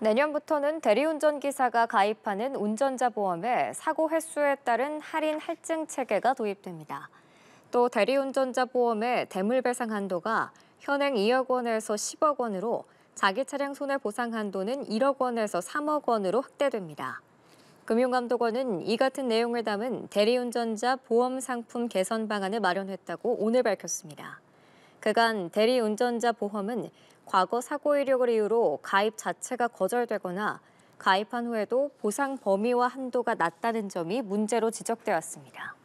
내년부터는 대리운전 기사가 가입하는 운전자 보험에 사고 횟수에 따른 할인 할증 체계가 도입됩니다. 또 대리운전자 보험의 대물배상 한도가 현행 2억 원에서 10억 원으로 자기 차량 손해보상 한도는 1억 원에서 3억 원으로 확대됩니다. 금융감독원은 이 같은 내용을 담은 대리운전자 보험 상품 개선 방안을 마련했다고 오늘 밝혔습니다. 그간 대리운전자 보험은 과거 사고 이력을 이유로 가입 자체가 거절되거나 가입한 후에도 보상 범위와 한도가 낮다는 점이 문제로 지적되었습니다.